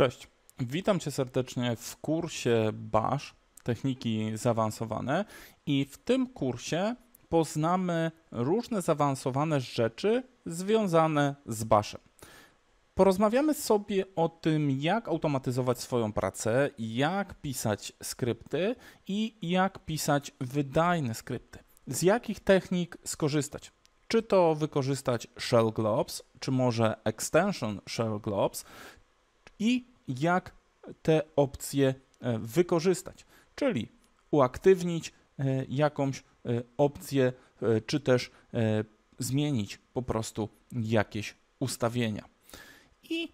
Cześć. Witam Cię serdecznie w kursie BASH Techniki zaawansowane i w tym kursie poznamy różne zaawansowane rzeczy związane z BASHem. Porozmawiamy sobie o tym, jak automatyzować swoją pracę, jak pisać skrypty i jak pisać wydajne skrypty. Z jakich technik skorzystać? Czy to wykorzystać Shell Globs, czy może Extension Shell Globs, i jak te opcje e, wykorzystać, czyli uaktywnić e, jakąś e, opcję, czy też zmienić po prostu jakieś ustawienia. I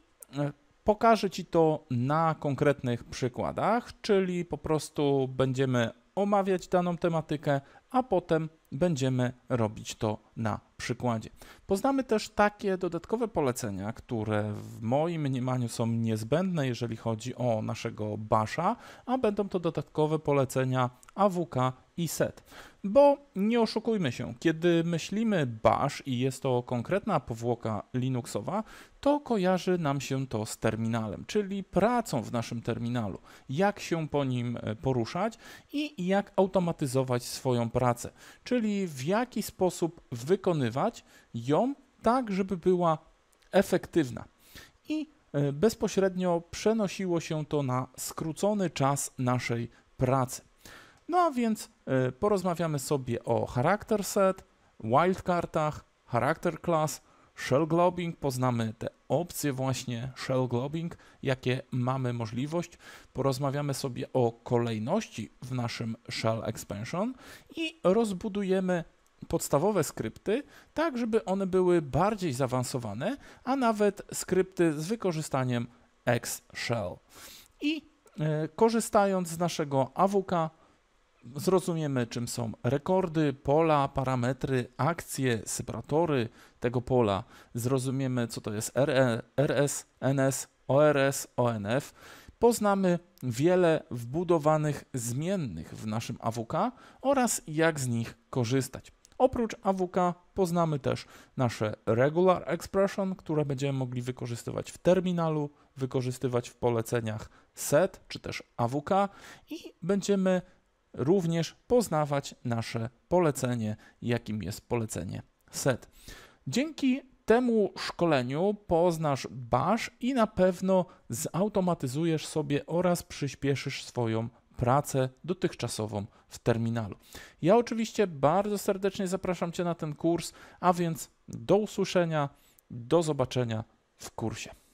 pokażę Ci to na konkretnych przykładach, czyli po prostu będziemy omawiać daną tematykę, a potem będziemy robić to na przykładzie. Poznamy też takie dodatkowe polecenia, które w moim mniemaniu są niezbędne, jeżeli chodzi o naszego basza, a będą to dodatkowe polecenia AWK i SET. Bo nie oszukujmy się, kiedy myślimy bash i jest to konkretna powłoka Linuxowa, to kojarzy nam się to z terminalem, czyli pracą w naszym terminalu, jak się po nim e, poruszać i jak automatyzować swoją pracę, czyli w jaki sposób wykonywać wykonywać ją tak, żeby była efektywna. I e, bezpośrednio przenosiło się to na skrócony czas naszej pracy. No a więc e, porozmawiamy sobie o charakter set, wildcartach, character class, shell globing, poznamy te opcje właśnie shell globing, jakie mamy możliwość. Porozmawiamy sobie o kolejności w naszym shell expansion i rozbudujemy podstawowe skrypty, tak żeby one były bardziej zaawansowane, a nawet skrypty z wykorzystaniem X-Shell. I e, korzystając z naszego AWK, zrozumiemy, czym są rekordy, pola, parametry, akcje, separatory tego pola. Zrozumiemy, co to jest RE, RS, NS, ORS, ONF. Poznamy wiele wbudowanych zmiennych w naszym AWK oraz jak z nich korzystać. Oprócz AWK poznamy też nasze regular expression, które będziemy mogli wykorzystywać w terminalu, wykorzystywać w poleceniach set czy też AWK i będziemy również poznawać nasze polecenie, jakim jest polecenie set. Dzięki temu szkoleniu poznasz bash i na pewno zautomatyzujesz sobie oraz przyspieszysz swoją pracę dotychczasową w terminalu. Ja oczywiście bardzo serdecznie zapraszam Cię na ten kurs, a więc do usłyszenia, do zobaczenia w kursie.